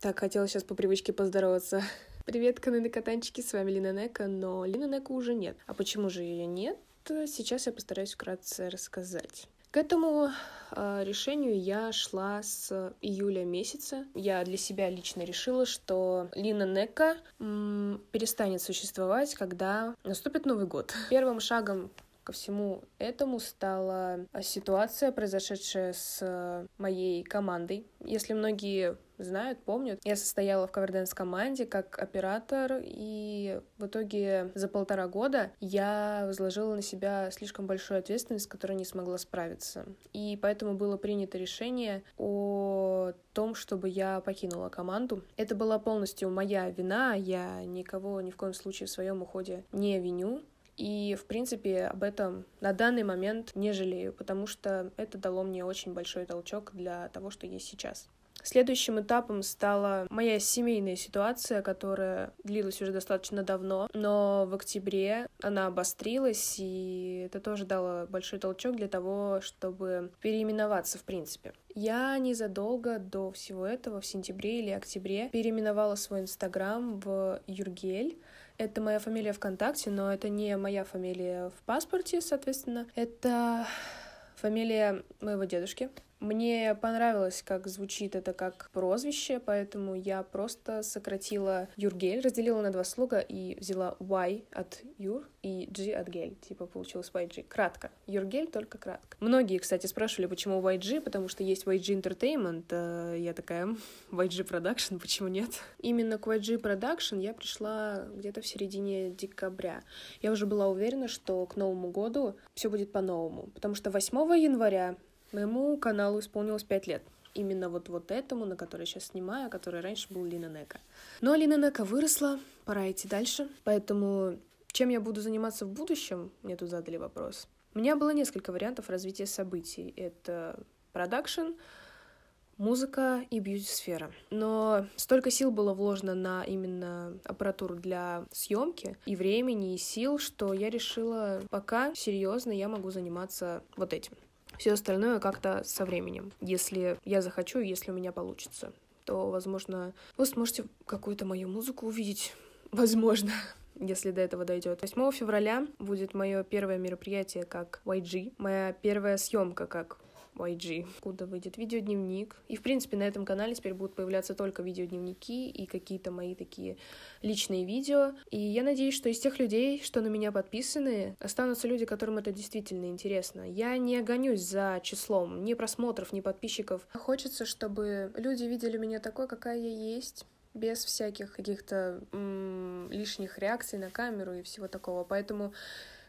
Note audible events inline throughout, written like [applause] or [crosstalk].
Так, хотела сейчас по привычке поздороваться. [laughs] Привет, Канены Катанчики, с вами Лина Нека, но Лина Нека уже нет. А почему же ее нет? Сейчас я постараюсь вкратце рассказать. К этому э, решению я шла с июля месяца. Я для себя лично решила, что Лина Нека м, перестанет существовать, когда наступит Новый год. Первым шагом Ко всему этому стала ситуация, произошедшая с э, моей командой. Если многие знают, помнят. Я состояла в каверденс команде как оператор, и в итоге за полтора года я возложила на себя слишком большую ответственность, с которой не смогла справиться. И поэтому было принято решение о том, чтобы я покинула команду. Это была полностью моя вина, я никого ни в коем случае в своем уходе не виню. И, в принципе, об этом на данный момент не жалею, потому что это дало мне очень большой толчок для того, что есть сейчас. Следующим этапом стала моя семейная ситуация, которая длилась уже достаточно давно, но в октябре она обострилась, и это тоже дало большой толчок для того, чтобы переименоваться, в принципе. Я незадолго до всего этого, в сентябре или октябре, переименовала свой инстаграм в Юргель. Это моя фамилия ВКонтакте, но это не моя фамилия в паспорте, соответственно. Это фамилия моего дедушки, мне понравилось, как звучит это как прозвище, поэтому я просто сократила Юргель, разделила на два слога и взяла Y от Юр и G от Гель. Типа получилось YG. Кратко. Юргель только кратко. Многие, кстати, спрашивали, почему YG, потому что есть YG Entertainment. А я такая, [laughs] YG Production, почему нет? Именно к YG Production я пришла где-то в середине декабря. Я уже была уверена, что к Новому году все будет по-новому, потому что 8 января Моему каналу исполнилось 5 лет. Именно вот, вот этому, на который я сейчас снимаю, который раньше был Лина Нека. Но Лина Нека выросла, пора идти дальше. Поэтому чем я буду заниматься в будущем, мне тут задали вопрос. У меня было несколько вариантов развития событий. Это продакшн, музыка и бьюти-сфера. Но столько сил было вложено на именно аппаратуру для съемки и времени, и сил, что я решила, пока серьезно я могу заниматься вот этим. Все остальное как-то со временем. Если я захочу, если у меня получится, то, возможно, вы сможете какую-то мою музыку увидеть. [laughs] Возможно [laughs] если до этого дойдет. 8 февраля будет мое первое мероприятие как YG, моя первая съемка как YG, куда выйдет видеодневник. И, в принципе, на этом канале теперь будут появляться только видеодневники и какие-то мои такие личные видео. И я надеюсь, что из тех людей, что на меня подписаны, останутся люди, которым это действительно интересно. Я не гонюсь за числом ни просмотров, ни подписчиков. Хочется, чтобы люди видели меня такой, какая я есть, без всяких каких-то м- лишних реакций на камеру и всего такого. Поэтому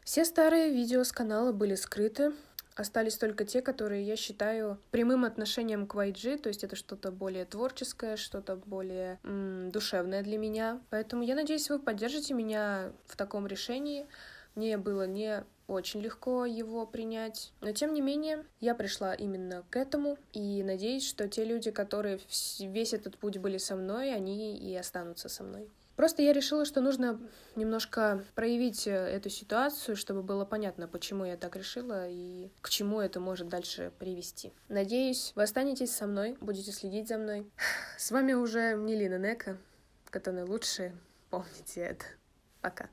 все старые видео с канала были скрыты, Остались только те, которые я считаю прямым отношением к YG, то есть это что-то более творческое, что-то более м, душевное для меня. Поэтому я надеюсь, вы поддержите меня в таком решении. Мне было не очень легко его принять. Но тем не менее, я пришла именно к этому и надеюсь, что те люди, которые весь этот путь были со мной, они и останутся со мной. Просто я решила, что нужно немножко проявить э, эту ситуацию, чтобы было понятно, почему я так решила и к чему это может дальше привести. Надеюсь, вы останетесь со мной, будете следить за мной. [sighs] С вами уже не Лина Нека, которые лучшие. Помните это. Пока.